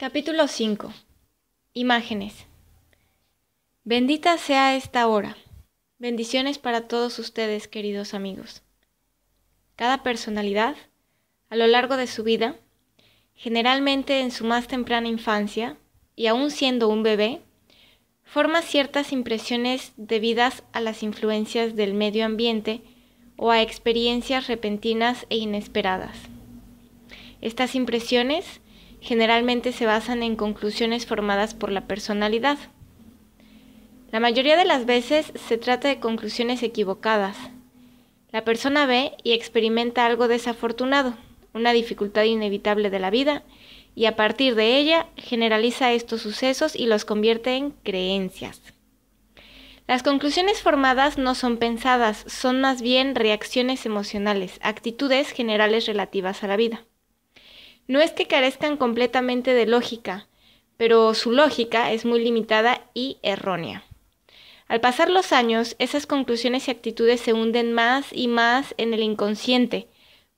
Capítulo 5. Imágenes. Bendita sea esta hora. Bendiciones para todos ustedes, queridos amigos. Cada personalidad, a lo largo de su vida, generalmente en su más temprana infancia, y aún siendo un bebé, forma ciertas impresiones debidas a las influencias del medio ambiente o a experiencias repentinas e inesperadas. Estas impresiones generalmente se basan en conclusiones formadas por la personalidad. La mayoría de las veces se trata de conclusiones equivocadas. La persona ve y experimenta algo desafortunado, una dificultad inevitable de la vida, y a partir de ella generaliza estos sucesos y los convierte en creencias. Las conclusiones formadas no son pensadas, son más bien reacciones emocionales, actitudes generales relativas a la vida. No es que carezcan completamente de lógica, pero su lógica es muy limitada y errónea. Al pasar los años, esas conclusiones y actitudes se hunden más y más en el inconsciente,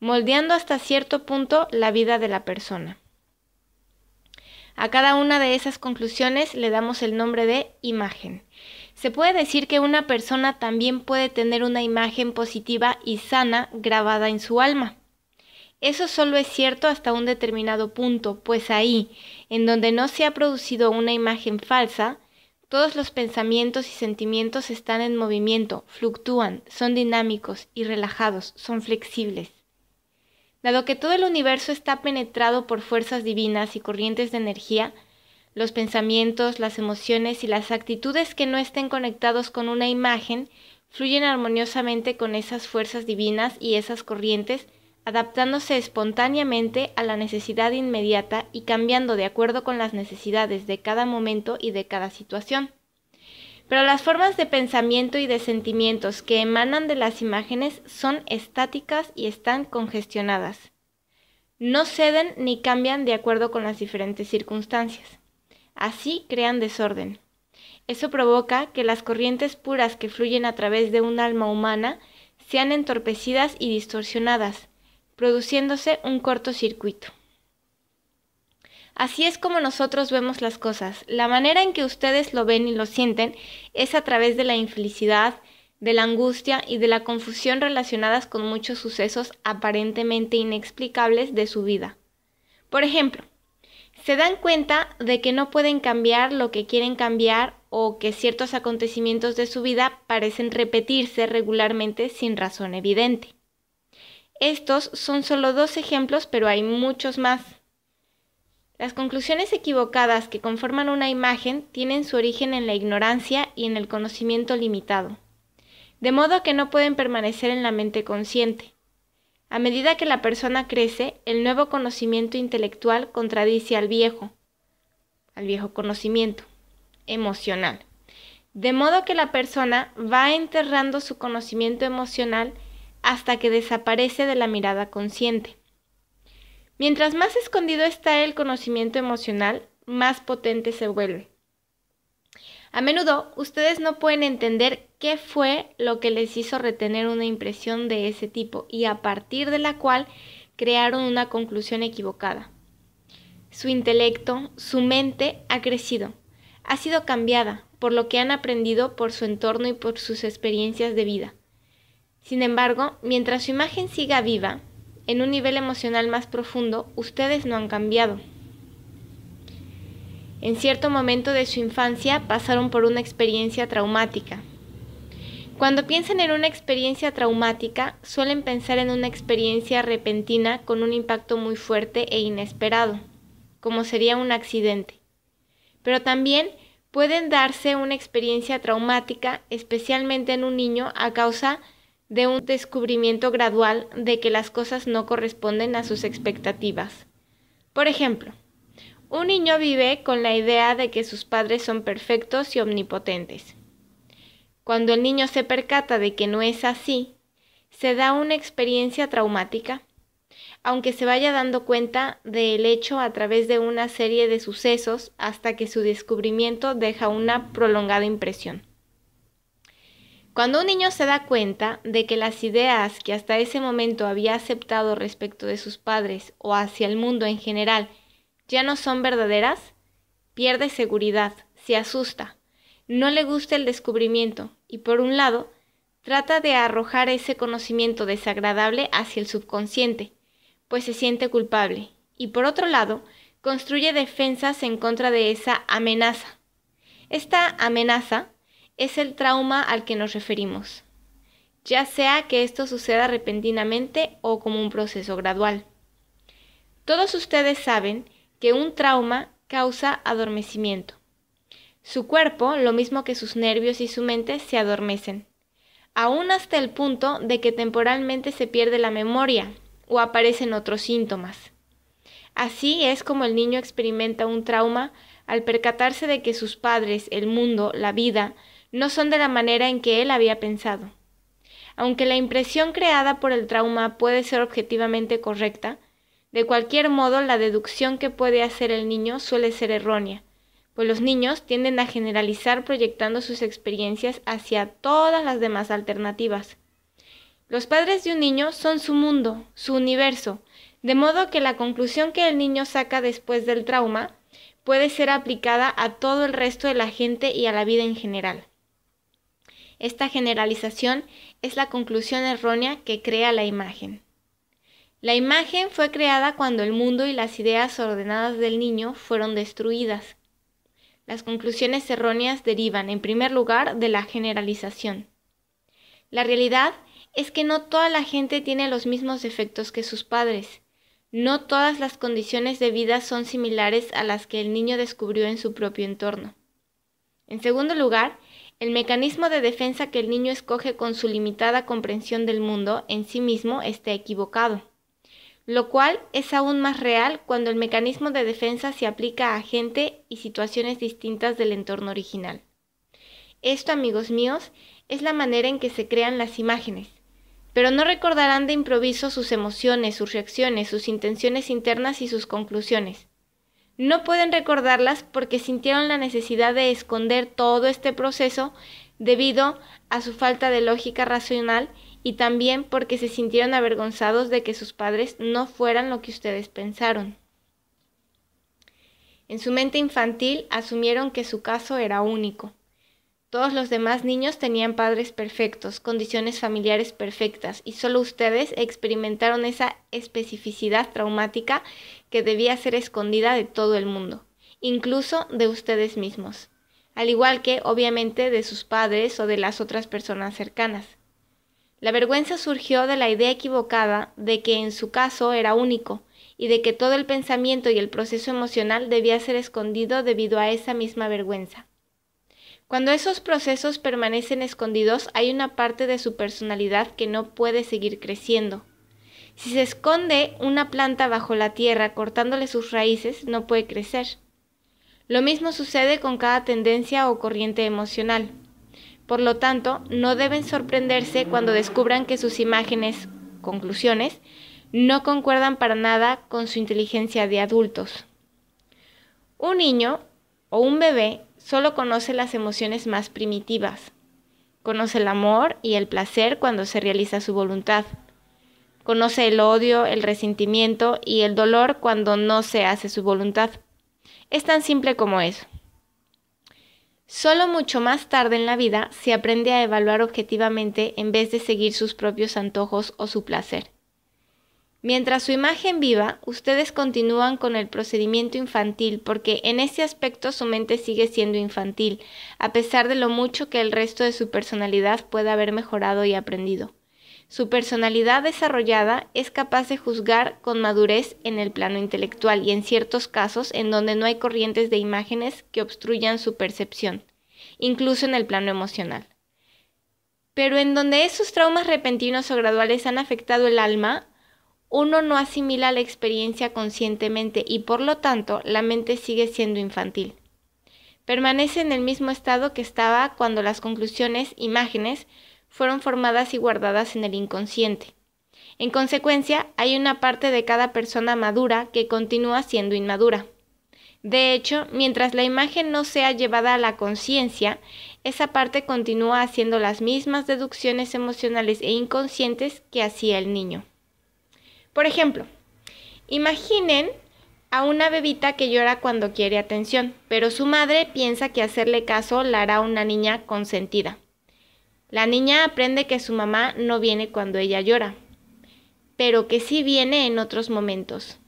moldeando hasta cierto punto la vida de la persona. A cada una de esas conclusiones le damos el nombre de imagen. Se puede decir que una persona también puede tener una imagen positiva y sana grabada en su alma. Eso solo es cierto hasta un determinado punto, pues ahí, en donde no se ha producido una imagen falsa, todos los pensamientos y sentimientos están en movimiento, fluctúan, son dinámicos y relajados, son flexibles. Dado que todo el universo está penetrado por fuerzas divinas y corrientes de energía, los pensamientos, las emociones y las actitudes que no estén conectados con una imagen fluyen armoniosamente con esas fuerzas divinas y esas corrientes adaptándose espontáneamente a la necesidad inmediata y cambiando de acuerdo con las necesidades de cada momento y de cada situación. Pero las formas de pensamiento y de sentimientos que emanan de las imágenes son estáticas y están congestionadas. No ceden ni cambian de acuerdo con las diferentes circunstancias. Así crean desorden. Eso provoca que las corrientes puras que fluyen a través de un alma humana sean entorpecidas y distorsionadas, produciéndose un cortocircuito. Así es como nosotros vemos las cosas. La manera en que ustedes lo ven y lo sienten es a través de la infelicidad, de la angustia y de la confusión relacionadas con muchos sucesos aparentemente inexplicables de su vida. Por ejemplo, se dan cuenta de que no pueden cambiar lo que quieren cambiar o que ciertos acontecimientos de su vida parecen repetirse regularmente sin razón evidente. Estos son solo dos ejemplos, pero hay muchos más. Las conclusiones equivocadas que conforman una imagen tienen su origen en la ignorancia y en el conocimiento limitado, de modo que no pueden permanecer en la mente consciente. A medida que la persona crece, el nuevo conocimiento intelectual contradice al viejo, al viejo conocimiento emocional, de modo que la persona va enterrando su conocimiento emocional hasta que desaparece de la mirada consciente. Mientras más escondido está el conocimiento emocional, más potente se vuelve. A menudo ustedes no pueden entender qué fue lo que les hizo retener una impresión de ese tipo y a partir de la cual crearon una conclusión equivocada. Su intelecto, su mente ha crecido, ha sido cambiada por lo que han aprendido por su entorno y por sus experiencias de vida. Sin embargo, mientras su imagen siga viva, en un nivel emocional más profundo, ustedes no han cambiado. En cierto momento de su infancia pasaron por una experiencia traumática. Cuando piensan en una experiencia traumática, suelen pensar en una experiencia repentina con un impacto muy fuerte e inesperado, como sería un accidente. Pero también pueden darse una experiencia traumática, especialmente en un niño, a causa de de un descubrimiento gradual de que las cosas no corresponden a sus expectativas. Por ejemplo, un niño vive con la idea de que sus padres son perfectos y omnipotentes. Cuando el niño se percata de que no es así, se da una experiencia traumática, aunque se vaya dando cuenta del hecho a través de una serie de sucesos hasta que su descubrimiento deja una prolongada impresión. Cuando un niño se da cuenta de que las ideas que hasta ese momento había aceptado respecto de sus padres o hacia el mundo en general ya no son verdaderas, pierde seguridad, se asusta, no le gusta el descubrimiento y por un lado trata de arrojar ese conocimiento desagradable hacia el subconsciente, pues se siente culpable y por otro lado construye defensas en contra de esa amenaza. Esta amenaza es el trauma al que nos referimos, ya sea que esto suceda repentinamente o como un proceso gradual. Todos ustedes saben que un trauma causa adormecimiento. Su cuerpo, lo mismo que sus nervios y su mente, se adormecen, aún hasta el punto de que temporalmente se pierde la memoria o aparecen otros síntomas. Así es como el niño experimenta un trauma al percatarse de que sus padres, el mundo, la vida, no son de la manera en que él había pensado. Aunque la impresión creada por el trauma puede ser objetivamente correcta, de cualquier modo la deducción que puede hacer el niño suele ser errónea, pues los niños tienden a generalizar proyectando sus experiencias hacia todas las demás alternativas. Los padres de un niño son su mundo, su universo, de modo que la conclusión que el niño saca después del trauma puede ser aplicada a todo el resto de la gente y a la vida en general. Esta generalización es la conclusión errónea que crea la imagen. La imagen fue creada cuando el mundo y las ideas ordenadas del niño fueron destruidas. Las conclusiones erróneas derivan, en primer lugar, de la generalización. La realidad es que no toda la gente tiene los mismos defectos que sus padres. No todas las condiciones de vida son similares a las que el niño descubrió en su propio entorno. En segundo lugar, el mecanismo de defensa que el niño escoge con su limitada comprensión del mundo en sí mismo está equivocado, lo cual es aún más real cuando el mecanismo de defensa se aplica a gente y situaciones distintas del entorno original. Esto, amigos míos, es la manera en que se crean las imágenes, pero no recordarán de improviso sus emociones, sus reacciones, sus intenciones internas y sus conclusiones. No pueden recordarlas porque sintieron la necesidad de esconder todo este proceso debido a su falta de lógica racional y también porque se sintieron avergonzados de que sus padres no fueran lo que ustedes pensaron. En su mente infantil asumieron que su caso era único. Todos los demás niños tenían padres perfectos, condiciones familiares perfectas, y solo ustedes experimentaron esa especificidad traumática que debía ser escondida de todo el mundo, incluso de ustedes mismos, al igual que, obviamente, de sus padres o de las otras personas cercanas. La vergüenza surgió de la idea equivocada de que en su caso era único, y de que todo el pensamiento y el proceso emocional debía ser escondido debido a esa misma vergüenza. Cuando esos procesos permanecen escondidos, hay una parte de su personalidad que no puede seguir creciendo. Si se esconde una planta bajo la tierra cortándole sus raíces, no puede crecer. Lo mismo sucede con cada tendencia o corriente emocional. Por lo tanto, no deben sorprenderse cuando descubran que sus imágenes, conclusiones, no concuerdan para nada con su inteligencia de adultos. Un niño o un bebé solo conoce las emociones más primitivas. Conoce el amor y el placer cuando se realiza su voluntad. Conoce el odio, el resentimiento y el dolor cuando no se hace su voluntad. Es tan simple como eso. Solo mucho más tarde en la vida se aprende a evaluar objetivamente en vez de seguir sus propios antojos o su placer. Mientras su imagen viva, ustedes continúan con el procedimiento infantil porque en ese aspecto su mente sigue siendo infantil, a pesar de lo mucho que el resto de su personalidad pueda haber mejorado y aprendido. Su personalidad desarrollada es capaz de juzgar con madurez en el plano intelectual y en ciertos casos en donde no hay corrientes de imágenes que obstruyan su percepción, incluso en el plano emocional. Pero en donde esos traumas repentinos o graduales han afectado el alma, uno no asimila la experiencia conscientemente y por lo tanto la mente sigue siendo infantil. Permanece en el mismo estado que estaba cuando las conclusiones, imágenes, fueron formadas y guardadas en el inconsciente. En consecuencia, hay una parte de cada persona madura que continúa siendo inmadura. De hecho, mientras la imagen no sea llevada a la conciencia, esa parte continúa haciendo las mismas deducciones emocionales e inconscientes que hacía el niño. Por ejemplo, imaginen a una bebita que llora cuando quiere atención, pero su madre piensa que hacerle caso la hará una niña consentida. La niña aprende que su mamá no viene cuando ella llora, pero que sí viene en otros momentos,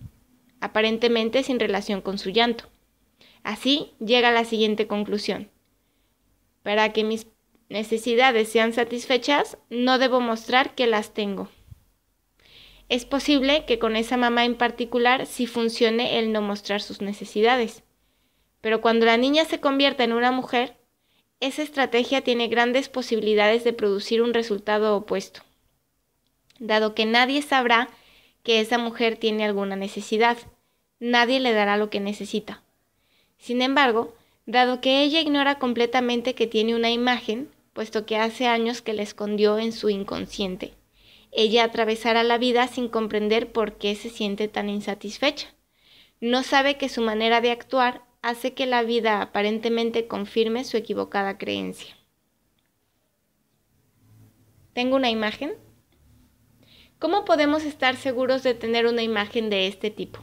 aparentemente sin relación con su llanto. Así llega a la siguiente conclusión. Para que mis necesidades sean satisfechas, no debo mostrar que las tengo. Es posible que con esa mamá en particular sí funcione el no mostrar sus necesidades. Pero cuando la niña se convierta en una mujer, esa estrategia tiene grandes posibilidades de producir un resultado opuesto, dado que nadie sabrá que esa mujer tiene alguna necesidad, nadie le dará lo que necesita. Sin embargo, dado que ella ignora completamente que tiene una imagen, puesto que hace años que la escondió en su inconsciente, ella atravesará la vida sin comprender por qué se siente tan insatisfecha. No sabe que su manera de actuar hace que la vida aparentemente confirme su equivocada creencia. Tengo una imagen. ¿Cómo podemos estar seguros de tener una imagen de este tipo?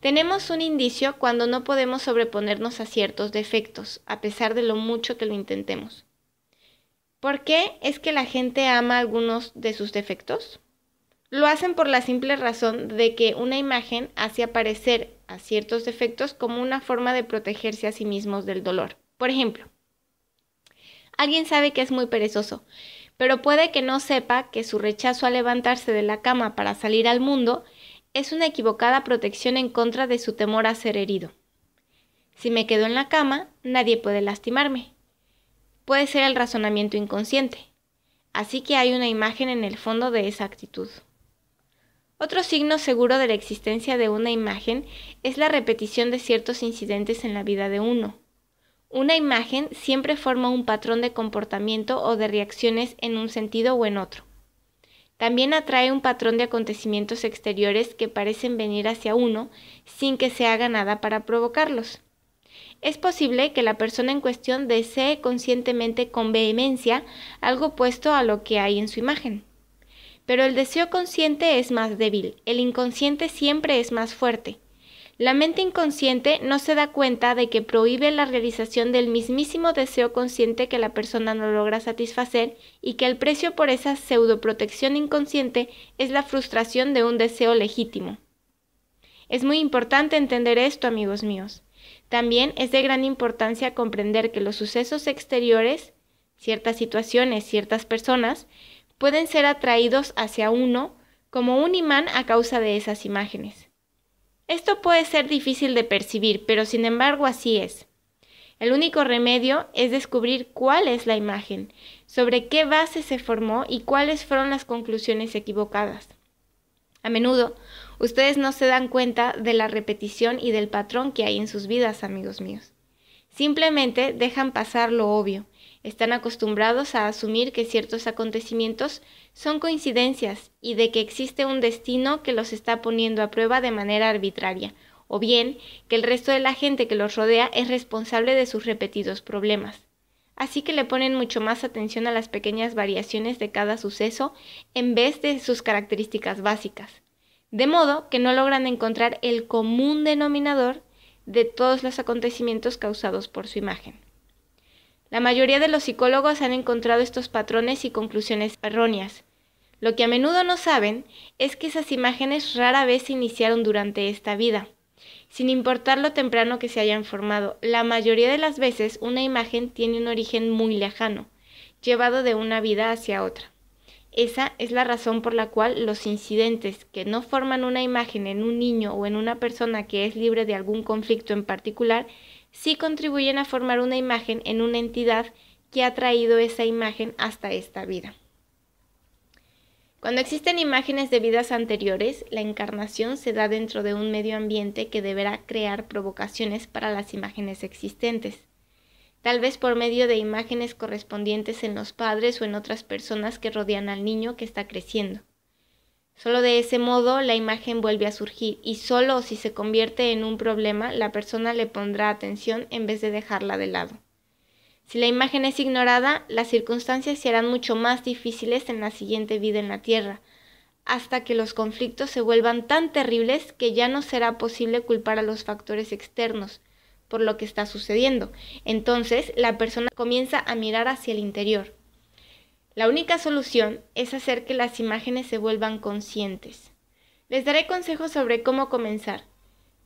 Tenemos un indicio cuando no podemos sobreponernos a ciertos defectos, a pesar de lo mucho que lo intentemos. ¿Por qué es que la gente ama algunos de sus defectos? Lo hacen por la simple razón de que una imagen hace aparecer a ciertos defectos como una forma de protegerse a sí mismos del dolor. Por ejemplo, alguien sabe que es muy perezoso, pero puede que no sepa que su rechazo a levantarse de la cama para salir al mundo es una equivocada protección en contra de su temor a ser herido. Si me quedo en la cama, nadie puede lastimarme, puede ser el razonamiento inconsciente. Así que hay una imagen en el fondo de esa actitud. Otro signo seguro de la existencia de una imagen es la repetición de ciertos incidentes en la vida de uno. Una imagen siempre forma un patrón de comportamiento o de reacciones en un sentido o en otro. También atrae un patrón de acontecimientos exteriores que parecen venir hacia uno sin que se haga nada para provocarlos es posible que la persona en cuestión desee conscientemente con vehemencia algo opuesto a lo que hay en su imagen. Pero el deseo consciente es más débil, el inconsciente siempre es más fuerte. La mente inconsciente no se da cuenta de que prohíbe la realización del mismísimo deseo consciente que la persona no logra satisfacer y que el precio por esa pseudoprotección inconsciente es la frustración de un deseo legítimo. Es muy importante entender esto, amigos míos. También es de gran importancia comprender que los sucesos exteriores, ciertas situaciones, ciertas personas, pueden ser atraídos hacia uno como un imán a causa de esas imágenes. Esto puede ser difícil de percibir, pero sin embargo así es. El único remedio es descubrir cuál es la imagen, sobre qué base se formó y cuáles fueron las conclusiones equivocadas. A menudo, Ustedes no se dan cuenta de la repetición y del patrón que hay en sus vidas, amigos míos. Simplemente dejan pasar lo obvio. Están acostumbrados a asumir que ciertos acontecimientos son coincidencias y de que existe un destino que los está poniendo a prueba de manera arbitraria, o bien que el resto de la gente que los rodea es responsable de sus repetidos problemas. Así que le ponen mucho más atención a las pequeñas variaciones de cada suceso en vez de sus características básicas de modo que no logran encontrar el común denominador de todos los acontecimientos causados por su imagen. La mayoría de los psicólogos han encontrado estos patrones y conclusiones erróneas. Lo que a menudo no saben es que esas imágenes rara vez se iniciaron durante esta vida, sin importar lo temprano que se hayan formado. La mayoría de las veces una imagen tiene un origen muy lejano, llevado de una vida hacia otra. Esa es la razón por la cual los incidentes que no forman una imagen en un niño o en una persona que es libre de algún conflicto en particular, sí contribuyen a formar una imagen en una entidad que ha traído esa imagen hasta esta vida. Cuando existen imágenes de vidas anteriores, la encarnación se da dentro de un medio ambiente que deberá crear provocaciones para las imágenes existentes tal vez por medio de imágenes correspondientes en los padres o en otras personas que rodean al niño que está creciendo. Solo de ese modo la imagen vuelve a surgir y solo si se convierte en un problema la persona le pondrá atención en vez de dejarla de lado. Si la imagen es ignorada, las circunstancias se harán mucho más difíciles en la siguiente vida en la Tierra, hasta que los conflictos se vuelvan tan terribles que ya no será posible culpar a los factores externos, por lo que está sucediendo. Entonces la persona comienza a mirar hacia el interior. La única solución es hacer que las imágenes se vuelvan conscientes. Les daré consejos sobre cómo comenzar,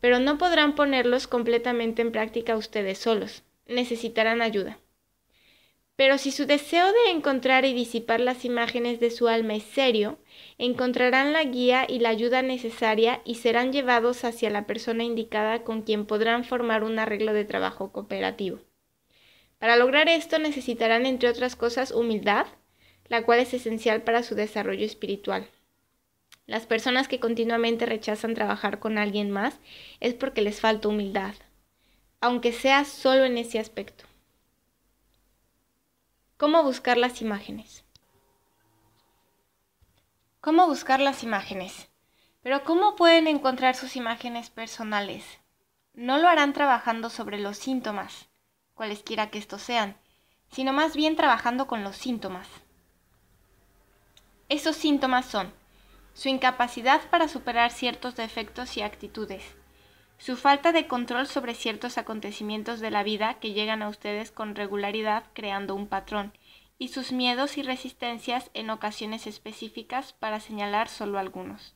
pero no podrán ponerlos completamente en práctica ustedes solos. Necesitarán ayuda. Pero si su deseo de encontrar y disipar las imágenes de su alma es serio, encontrarán la guía y la ayuda necesaria y serán llevados hacia la persona indicada con quien podrán formar un arreglo de trabajo cooperativo. Para lograr esto necesitarán, entre otras cosas, humildad, la cual es esencial para su desarrollo espiritual. Las personas que continuamente rechazan trabajar con alguien más es porque les falta humildad, aunque sea solo en ese aspecto. Cómo buscar las imágenes. Cómo buscar las imágenes. Pero ¿cómo pueden encontrar sus imágenes personales? No lo harán trabajando sobre los síntomas, cualesquiera que estos sean, sino más bien trabajando con los síntomas. Esos síntomas son su incapacidad para superar ciertos defectos y actitudes, su falta de control sobre ciertos acontecimientos de la vida que llegan a ustedes con regularidad creando un patrón, y sus miedos y resistencias en ocasiones específicas para señalar solo algunos.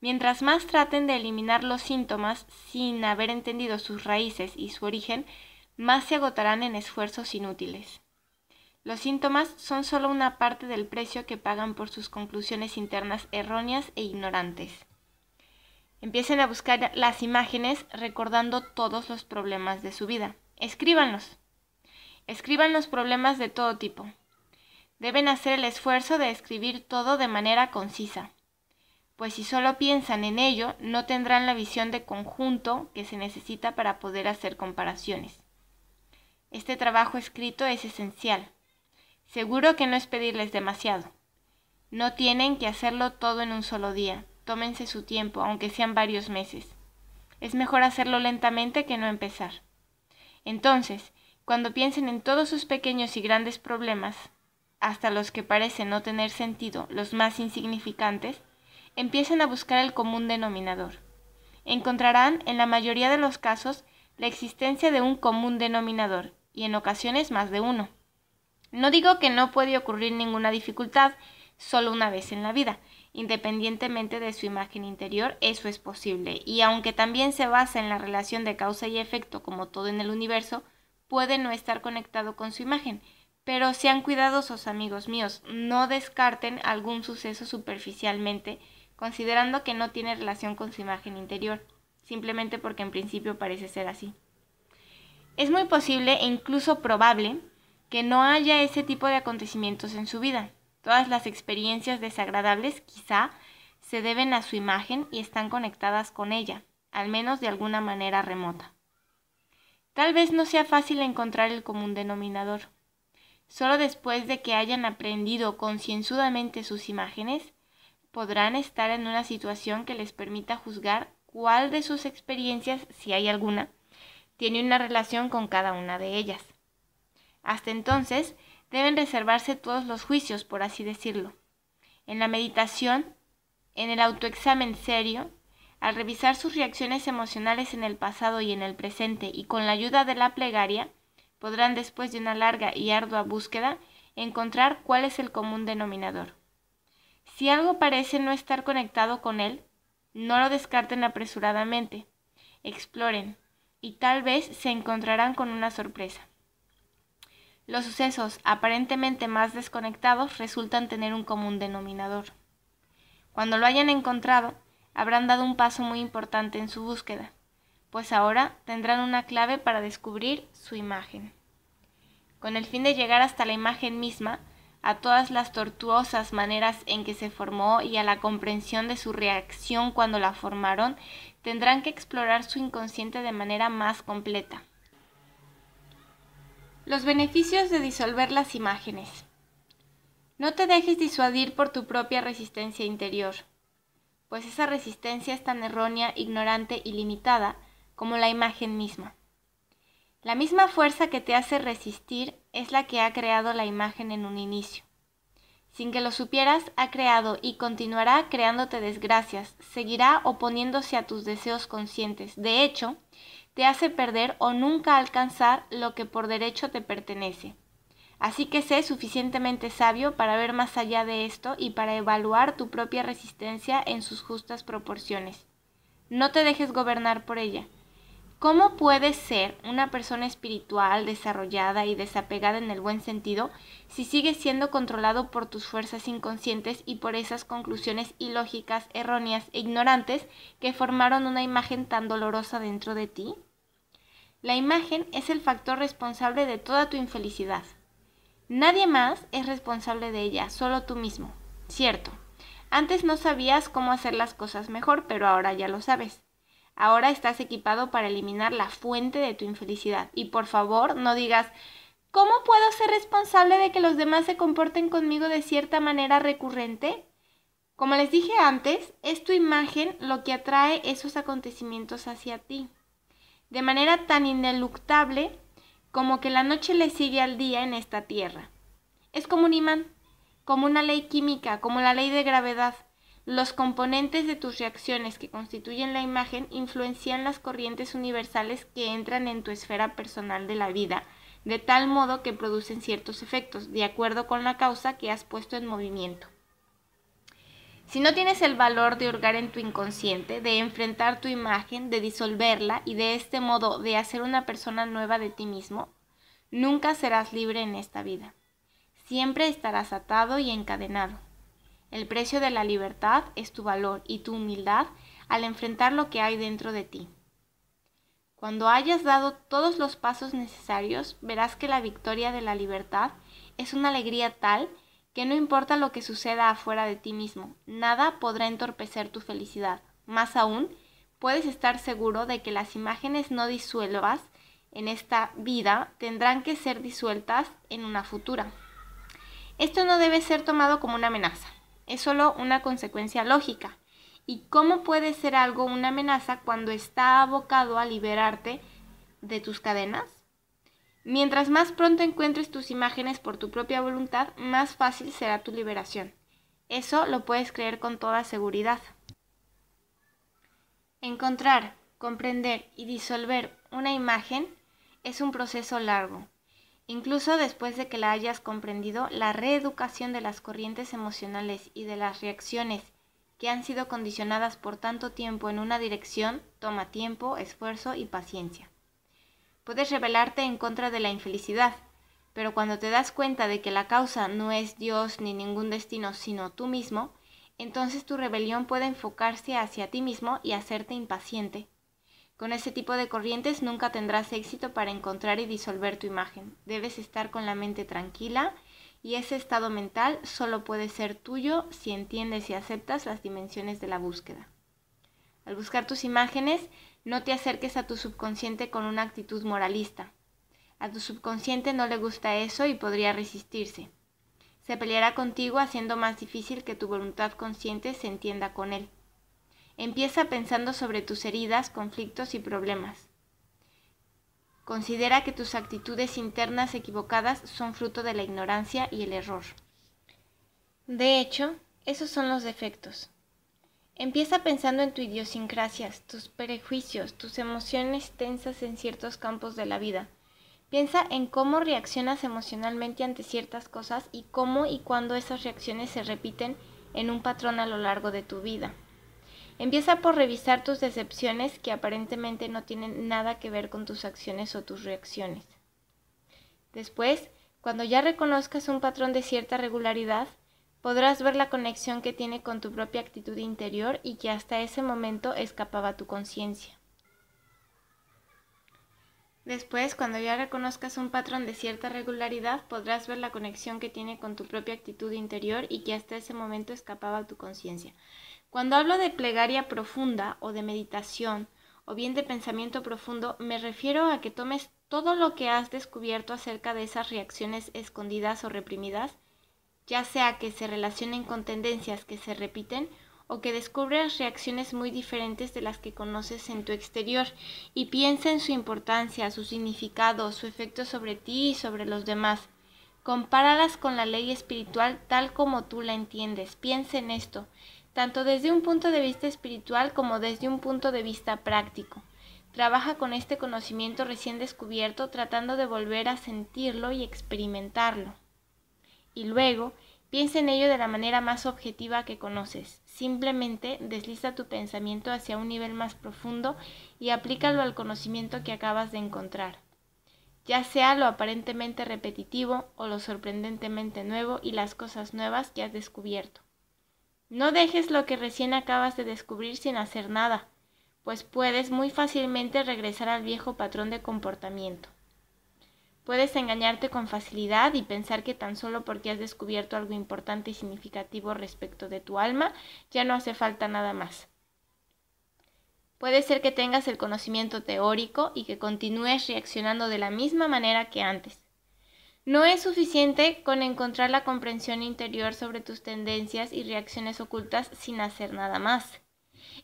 Mientras más traten de eliminar los síntomas sin haber entendido sus raíces y su origen, más se agotarán en esfuerzos inútiles. Los síntomas son solo una parte del precio que pagan por sus conclusiones internas erróneas e ignorantes. Empiecen a buscar las imágenes recordando todos los problemas de su vida. Escríbanlos. Escriban los problemas de todo tipo. Deben hacer el esfuerzo de escribir todo de manera concisa, pues si solo piensan en ello, no tendrán la visión de conjunto que se necesita para poder hacer comparaciones. Este trabajo escrito es esencial. Seguro que no es pedirles demasiado. No tienen que hacerlo todo en un solo día Tómense su tiempo, aunque sean varios meses. Es mejor hacerlo lentamente que no empezar. Entonces, cuando piensen en todos sus pequeños y grandes problemas, hasta los que parecen no tener sentido, los más insignificantes, empiecen a buscar el común denominador. Encontrarán, en la mayoría de los casos, la existencia de un común denominador, y en ocasiones más de uno. No digo que no puede ocurrir ninguna dificultad solo una vez en la vida, independientemente de su imagen interior, eso es posible. Y aunque también se basa en la relación de causa y efecto, como todo en el universo, puede no estar conectado con su imagen. Pero sean cuidadosos amigos míos, no descarten algún suceso superficialmente, considerando que no tiene relación con su imagen interior, simplemente porque en principio parece ser así. Es muy posible e incluso probable que no haya ese tipo de acontecimientos en su vida, Todas las experiencias desagradables quizá se deben a su imagen y están conectadas con ella, al menos de alguna manera remota. Tal vez no sea fácil encontrar el común denominador. Solo después de que hayan aprendido concienzudamente sus imágenes, podrán estar en una situación que les permita juzgar cuál de sus experiencias, si hay alguna, tiene una relación con cada una de ellas. Hasta entonces, deben reservarse todos los juicios, por así decirlo. En la meditación, en el autoexamen serio, al revisar sus reacciones emocionales en el pasado y en el presente y con la ayuda de la plegaria, podrán después de una larga y ardua búsqueda encontrar cuál es el común denominador. Si algo parece no estar conectado con él, no lo descarten apresuradamente, exploren y tal vez se encontrarán con una sorpresa. Los sucesos aparentemente más desconectados resultan tener un común denominador. Cuando lo hayan encontrado, habrán dado un paso muy importante en su búsqueda, pues ahora tendrán una clave para descubrir su imagen. Con el fin de llegar hasta la imagen misma, a todas las tortuosas maneras en que se formó y a la comprensión de su reacción cuando la formaron, tendrán que explorar su inconsciente de manera más completa. Los beneficios de disolver las imágenes. No te dejes disuadir por tu propia resistencia interior, pues esa resistencia es tan errónea, ignorante y limitada como la imagen misma. La misma fuerza que te hace resistir es la que ha creado la imagen en un inicio. Sin que lo supieras, ha creado y continuará creándote desgracias, seguirá oponiéndose a tus deseos conscientes. De hecho, te hace perder o nunca alcanzar lo que por derecho te pertenece. Así que sé suficientemente sabio para ver más allá de esto y para evaluar tu propia resistencia en sus justas proporciones. No te dejes gobernar por ella. ¿Cómo puedes ser una persona espiritual, desarrollada y desapegada en el buen sentido si sigues siendo controlado por tus fuerzas inconscientes y por esas conclusiones ilógicas, erróneas e ignorantes que formaron una imagen tan dolorosa dentro de ti? La imagen es el factor responsable de toda tu infelicidad. Nadie más es responsable de ella, solo tú mismo. Cierto. Antes no sabías cómo hacer las cosas mejor, pero ahora ya lo sabes. Ahora estás equipado para eliminar la fuente de tu infelicidad. Y por favor, no digas, ¿cómo puedo ser responsable de que los demás se comporten conmigo de cierta manera recurrente? Como les dije antes, es tu imagen lo que atrae esos acontecimientos hacia ti de manera tan ineluctable como que la noche le sigue al día en esta tierra. Es como un imán, como una ley química, como la ley de gravedad. Los componentes de tus reacciones que constituyen la imagen influencian las corrientes universales que entran en tu esfera personal de la vida, de tal modo que producen ciertos efectos, de acuerdo con la causa que has puesto en movimiento. Si no tienes el valor de hurgar en tu inconsciente, de enfrentar tu imagen, de disolverla y de este modo de hacer una persona nueva de ti mismo, nunca serás libre en esta vida. Siempre estarás atado y encadenado. El precio de la libertad es tu valor y tu humildad al enfrentar lo que hay dentro de ti. Cuando hayas dado todos los pasos necesarios, verás que la victoria de la libertad es una alegría tal que no importa lo que suceda afuera de ti mismo, nada podrá entorpecer tu felicidad. Más aún, puedes estar seguro de que las imágenes no disuelvas en esta vida tendrán que ser disueltas en una futura. Esto no debe ser tomado como una amenaza, es solo una consecuencia lógica. ¿Y cómo puede ser algo una amenaza cuando está abocado a liberarte de tus cadenas? Mientras más pronto encuentres tus imágenes por tu propia voluntad, más fácil será tu liberación. Eso lo puedes creer con toda seguridad. Encontrar, comprender y disolver una imagen es un proceso largo. Incluso después de que la hayas comprendido, la reeducación de las corrientes emocionales y de las reacciones que han sido condicionadas por tanto tiempo en una dirección toma tiempo, esfuerzo y paciencia. Puedes rebelarte en contra de la infelicidad, pero cuando te das cuenta de que la causa no es Dios ni ningún destino, sino tú mismo, entonces tu rebelión puede enfocarse hacia ti mismo y hacerte impaciente. Con ese tipo de corrientes nunca tendrás éxito para encontrar y disolver tu imagen. Debes estar con la mente tranquila y ese estado mental solo puede ser tuyo si entiendes y aceptas las dimensiones de la búsqueda. Al buscar tus imágenes, no te acerques a tu subconsciente con una actitud moralista. A tu subconsciente no le gusta eso y podría resistirse. Se peleará contigo haciendo más difícil que tu voluntad consciente se entienda con él. Empieza pensando sobre tus heridas, conflictos y problemas. Considera que tus actitudes internas equivocadas son fruto de la ignorancia y el error. De hecho, esos son los defectos. Empieza pensando en tu idiosincrasias, tus prejuicios, tus emociones tensas en ciertos campos de la vida. Piensa en cómo reaccionas emocionalmente ante ciertas cosas y cómo y cuándo esas reacciones se repiten en un patrón a lo largo de tu vida. Empieza por revisar tus decepciones que aparentemente no tienen nada que ver con tus acciones o tus reacciones. Después, cuando ya reconozcas un patrón de cierta regularidad, podrás ver la conexión que tiene con tu propia actitud interior y que hasta ese momento escapaba tu conciencia. Después, cuando ya reconozcas un patrón de cierta regularidad, podrás ver la conexión que tiene con tu propia actitud interior y que hasta ese momento escapaba tu conciencia. Cuando hablo de plegaria profunda o de meditación o bien de pensamiento profundo, me refiero a que tomes todo lo que has descubierto acerca de esas reacciones escondidas o reprimidas ya sea que se relacionen con tendencias que se repiten o que descubras reacciones muy diferentes de las que conoces en tu exterior y piensa en su importancia, su significado, su efecto sobre ti y sobre los demás. Compáralas con la ley espiritual tal como tú la entiendes. Piensa en esto, tanto desde un punto de vista espiritual como desde un punto de vista práctico. Trabaja con este conocimiento recién descubierto tratando de volver a sentirlo y experimentarlo y luego piensa en ello de la manera más objetiva que conoces. Simplemente desliza tu pensamiento hacia un nivel más profundo y aplícalo al conocimiento que acabas de encontrar ya sea lo aparentemente repetitivo o lo sorprendentemente nuevo y las cosas nuevas que has descubierto. No dejes lo que recién acabas de descubrir sin hacer nada, pues puedes muy fácilmente regresar al viejo patrón de comportamiento. Puedes engañarte con facilidad y pensar que tan solo porque has descubierto algo importante y significativo respecto de tu alma, ya no hace falta nada más. Puede ser que tengas el conocimiento teórico y que continúes reaccionando de la misma manera que antes. No es suficiente con encontrar la comprensión interior sobre tus tendencias y reacciones ocultas sin hacer nada más.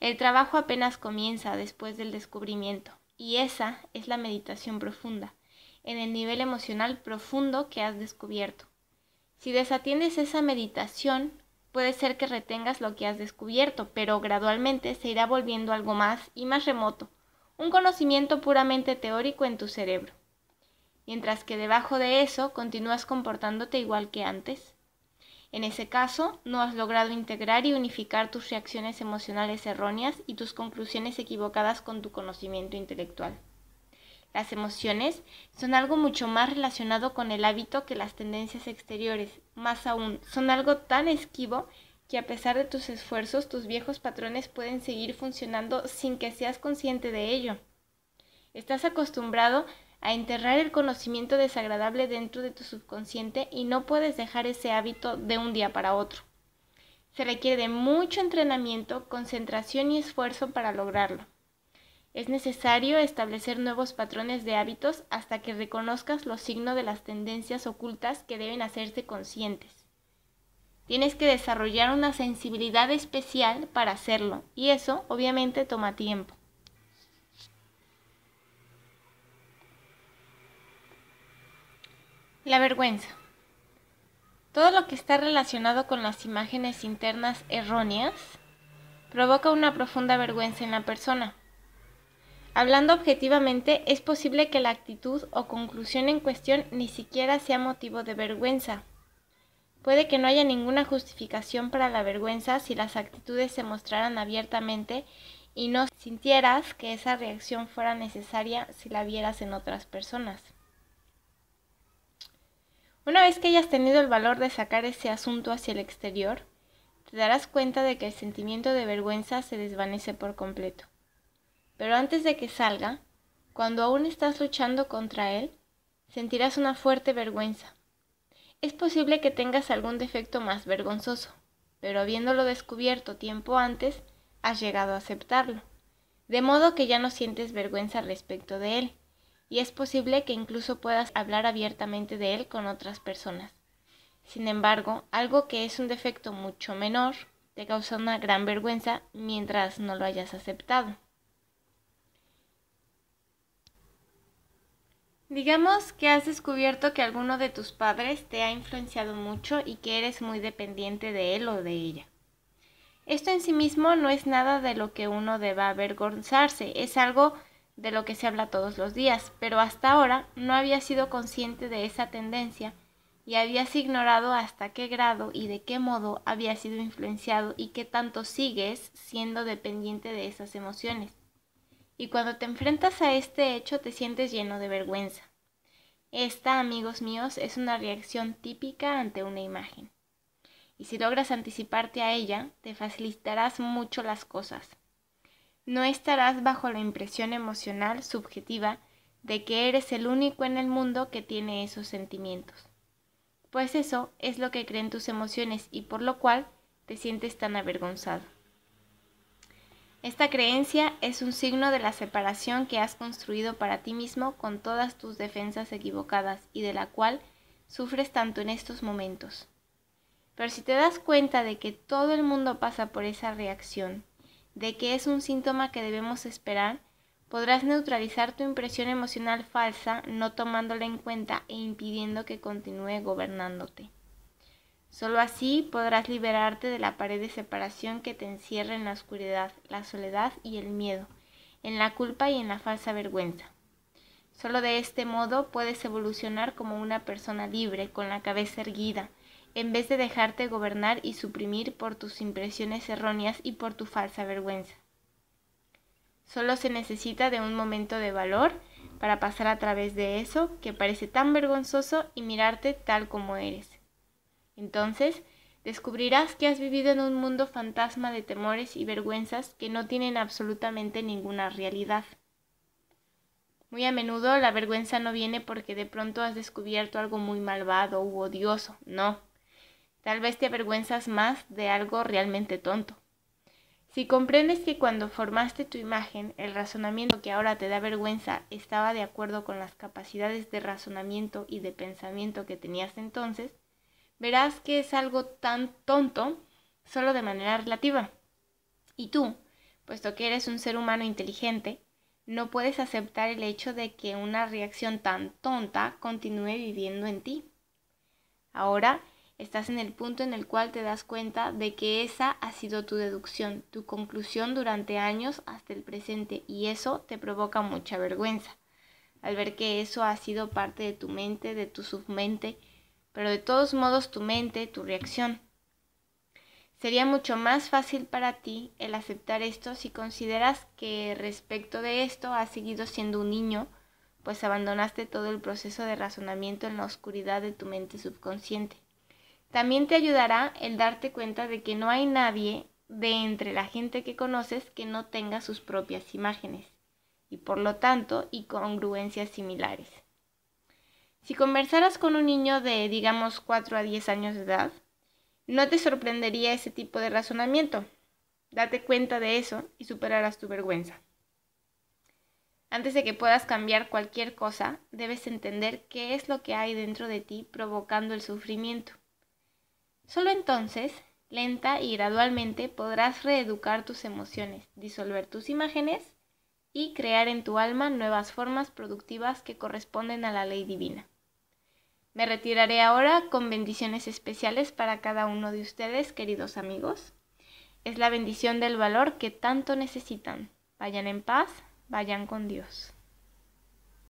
El trabajo apenas comienza después del descubrimiento, y esa es la meditación profunda en el nivel emocional profundo que has descubierto. Si desatiendes esa meditación, puede ser que retengas lo que has descubierto, pero gradualmente se irá volviendo algo más y más remoto, un conocimiento puramente teórico en tu cerebro. Mientras que debajo de eso continúas comportándote igual que antes. En ese caso, no has logrado integrar y unificar tus reacciones emocionales erróneas y tus conclusiones equivocadas con tu conocimiento intelectual. Las emociones son algo mucho más relacionado con el hábito que las tendencias exteriores. Más aún, son algo tan esquivo que a pesar de tus esfuerzos, tus viejos patrones pueden seguir funcionando sin que seas consciente de ello. Estás acostumbrado a enterrar el conocimiento desagradable dentro de tu subconsciente y no puedes dejar ese hábito de un día para otro. Se requiere mucho entrenamiento, concentración y esfuerzo para lograrlo. Es necesario establecer nuevos patrones de hábitos hasta que reconozcas los signos de las tendencias ocultas que deben hacerse conscientes. Tienes que desarrollar una sensibilidad especial para hacerlo y eso obviamente toma tiempo. La vergüenza. Todo lo que está relacionado con las imágenes internas erróneas provoca una profunda vergüenza en la persona Hablando objetivamente, es posible que la actitud o conclusión en cuestión ni siquiera sea motivo de vergüenza. Puede que no haya ninguna justificación para la vergüenza si las actitudes se mostraran abiertamente y no sintieras que esa reacción fuera necesaria si la vieras en otras personas. Una vez que hayas tenido el valor de sacar ese asunto hacia el exterior, te darás cuenta de que el sentimiento de vergüenza se desvanece por completo pero antes de que salga, cuando aún estás luchando contra él, sentirás una fuerte vergüenza. Es posible que tengas algún defecto más vergonzoso, pero habiéndolo descubierto tiempo antes, has llegado a aceptarlo, de modo que ya no sientes vergüenza respecto de él, y es posible que incluso puedas hablar abiertamente de él con otras personas. Sin embargo, algo que es un defecto mucho menor te causa una gran vergüenza mientras no lo hayas aceptado. Digamos que has descubierto que alguno de tus padres te ha influenciado mucho y que eres muy dependiente de él o de ella. Esto en sí mismo no es nada de lo que uno deba avergonzarse, es algo de lo que se habla todos los días, pero hasta ahora no habías sido consciente de esa tendencia y habías ignorado hasta qué grado y de qué modo había sido influenciado y qué tanto sigues siendo dependiente de esas emociones y cuando te enfrentas a este hecho te sientes lleno de vergüenza. Esta, amigos míos, es una reacción típica ante una imagen. Y si logras anticiparte a ella, te facilitarás mucho las cosas. No estarás bajo la impresión emocional subjetiva de que eres el único en el mundo que tiene esos sentimientos. Pues eso es lo que creen tus emociones y por lo cual te sientes tan avergonzado. Esta creencia es un signo de la separación que has construido para ti mismo con todas tus defensas equivocadas y de la cual sufres tanto en estos momentos. Pero si te das cuenta de que todo el mundo pasa por esa reacción, de que es un síntoma que debemos esperar, podrás neutralizar tu impresión emocional falsa no tomándola en cuenta e impidiendo que continúe gobernándote. Solo así podrás liberarte de la pared de separación que te encierra en la oscuridad, la soledad y el miedo, en la culpa y en la falsa vergüenza. Solo de este modo puedes evolucionar como una persona libre, con la cabeza erguida, en vez de dejarte gobernar y suprimir por tus impresiones erróneas y por tu falsa vergüenza. Solo se necesita de un momento de valor para pasar a través de eso que parece tan vergonzoso y mirarte tal como eres. Entonces, descubrirás que has vivido en un mundo fantasma de temores y vergüenzas que no tienen absolutamente ninguna realidad. Muy a menudo la vergüenza no viene porque de pronto has descubierto algo muy malvado u odioso, no. Tal vez te avergüenzas más de algo realmente tonto. Si comprendes que cuando formaste tu imagen, el razonamiento que ahora te da vergüenza estaba de acuerdo con las capacidades de razonamiento y de pensamiento que tenías entonces, verás que es algo tan tonto solo de manera relativa. Y tú, puesto que eres un ser humano inteligente, no puedes aceptar el hecho de que una reacción tan tonta continúe viviendo en ti. Ahora estás en el punto en el cual te das cuenta de que esa ha sido tu deducción, tu conclusión durante años hasta el presente y eso te provoca mucha vergüenza al ver que eso ha sido parte de tu mente, de tu submente, pero de todos modos tu mente, tu reacción. Sería mucho más fácil para ti el aceptar esto si consideras que respecto de esto has seguido siendo un niño, pues abandonaste todo el proceso de razonamiento en la oscuridad de tu mente subconsciente. También te ayudará el darte cuenta de que no hay nadie de entre la gente que conoces que no tenga sus propias imágenes y por lo tanto y congruencias similares. Si conversaras con un niño de, digamos, 4 a 10 años de edad, no te sorprendería ese tipo de razonamiento. Date cuenta de eso y superarás tu vergüenza. Antes de que puedas cambiar cualquier cosa, debes entender qué es lo que hay dentro de ti provocando el sufrimiento. Solo entonces, lenta y gradualmente, podrás reeducar tus emociones, disolver tus imágenes y crear en tu alma nuevas formas productivas que corresponden a la ley divina. Me retiraré ahora con bendiciones especiales para cada uno de ustedes, queridos amigos. Es la bendición del valor que tanto necesitan. Vayan en paz, vayan con Dios.